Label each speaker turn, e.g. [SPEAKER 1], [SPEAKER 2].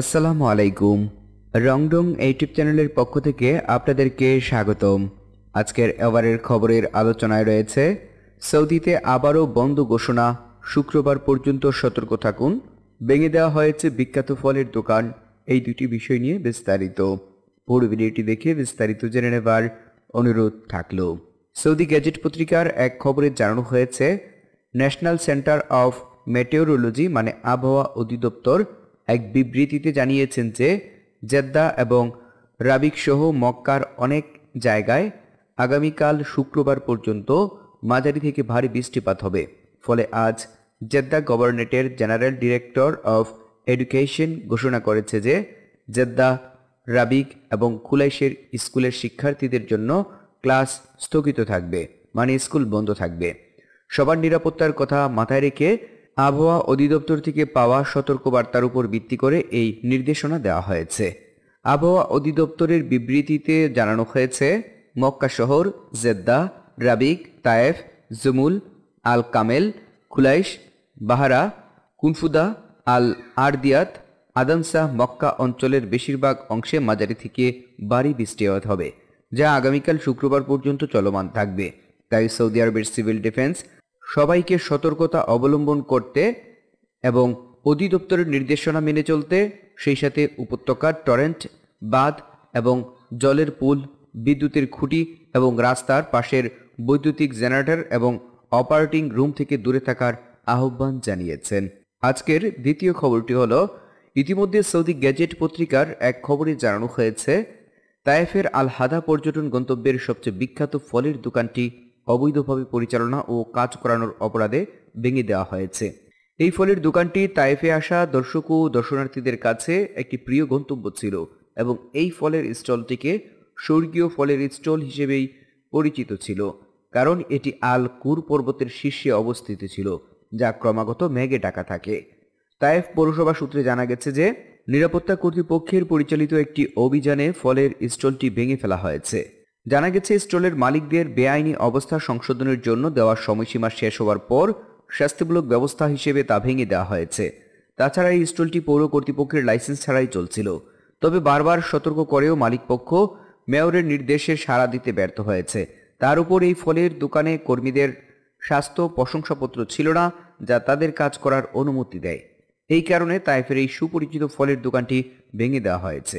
[SPEAKER 1] আসসালামু আলাইকুম রংডং ইউটিউব চ্যানেলের পক্ষ থেকে আপনাদেরকে স্বাগতম আজকের এবারের খবরের আলোচনায় রয়েছে সৌদিতে আবারও বন্ধ ঘোষণা শুক্রবার পর্যন্ত সতর্ক থাকুন ভেঙে দেওয়া হয়েছে বিখ্যাত ফলের দোকান এই দুটি বিষয় নিয়ে বিস্তারিত পুরো ভিডিওটি দেখে বিস্তারিত জেনে নেবার অনুরোধ থাকল সৌদি গ্যাজেট পত্রিকার এক খবরে জানানো হয়েছে ন্যাশনাল সেন্টার অফ মেটেওরোলজি মানে আবহাওয়া অধিদপ্তর এক বিবৃতিতে জানিয়েছেন যে জেদ্দা এবং রাবিকসহ মক্কার অনেক জায়গায় আগামীকাল শুক্রবার পর্যন্ত মাঝারি থেকে ভারী বৃষ্টিপাত হবে ফলে আজ জেদ্দা গভর্নেটের জেনারেল ডিরেক্টর অফ এডুকেশন ঘোষণা করেছে যে জেদ্দা রাবিক এবং খুলাইশের স্কুলের শিক্ষার্থীদের জন্য ক্লাস স্থগিত থাকবে মানে স্কুল বন্ধ থাকবে সবার নিরাপত্তার কথা মাথায় রেখে আবহাওয়া অধিদপ্তর থেকে পাওয়া সতর্কবার্তার উপর ভিত্তি করে এই নির্দেশনা দেওয়া হয়েছে আবহাওয়া অধিদপ্তরের বিবৃতিতে জানানো হয়েছে মক্কা শহর Jeddah Rabigh Taif Jumum Al Kamil Khulais Bahra Qunfudhah Al Ardiyat আদামশাহ মক্কা অঞ্চলের বেশিরভাগ অংশে মাঝারি থেকে বাড়ি বৃষ্টিপাত হবে যা আগামীকাল শুক্রবার পর্যন্ত চলমান থাকবে তাই সৌদি আরবের সিভিল ডিফেন্স সবাইকে সতর্কতা অবলম্বন করতে এবং অধিদপ্তরের নির্দেশনা মেনে চলতে সেই সাথে উপত্যকার টরেন্ট বাঁধ এবং জলের পুল বিদ্যুতের খুঁটি এবং রাস্তার পাশের বৈদ্যুতিক জেনারেটর এবং অপারেটিং রুম থেকে দূরে থাকার আহ্বান জানিয়েছেন আজকের দ্বিতীয় খবরটি হল ইতিমধ্যে সৌদি গ্যাজেট পত্রিকার এক খবরে জানানো হয়েছে তায়েফের আল হাদা পর্যটন গন্তব্যের সবচেয়ে বিখ্যাত ফলের দোকানটি অবৈধভাবে পরিচালনা ও কাজ করানোর অপরাধে ভেঙে দেওয়া হয়েছে এই ফলের দোকানটি তাইফে আসা দর্শক ও দর্শনার্থীদের কাছে একটি প্রিয় গন্তব্য ছিল এবং এই ফলের স্টলটিকে স্বর্গীয় ফলের স্টল হিসেবেই পরিচিত ছিল কারণ এটি আল কুর পর্বতের শীর্ষে অবস্থিত ছিল যা ক্রমাগত মেঘে ডাকা থাকে তায়েফ পৌরসভা সূত্রে জানা গেছে যে নিরাপত্তা কর্তৃপক্ষের পরিচালিত একটি অভিযানে ফলের স্টলটি ভেঙে ফেলা হয়েছে জানা গেছে স্টলের মালিকদের বেআইনি অবস্থা সংশোধনের জন্য দেওয়ার সময়সীমা শেষ হওয়ার পর শাস্তিমূলক ব্যবস্থা হিসেবে তা ভেঙে দেওয়া হয়েছে তাছাড়া এই স্টলটি পৌর কর্তৃপক্ষের লাইসেন্স ছাড়াই চলছিল তবে বারবার সতর্ক করেও মালিকপক্ষ মেয়রের নির্দেশে সাড়া দিতে ব্যর্থ হয়েছে তার উপর এই ফলের দোকানে কর্মীদের স্বাস্থ্য প্রশংসাপত্র ছিল না যা তাদের কাজ করার অনুমতি দেয় এই কারণে তাইফের এই সুপরিচিত ফলের দোকানটি ভেঙে দেওয়া হয়েছে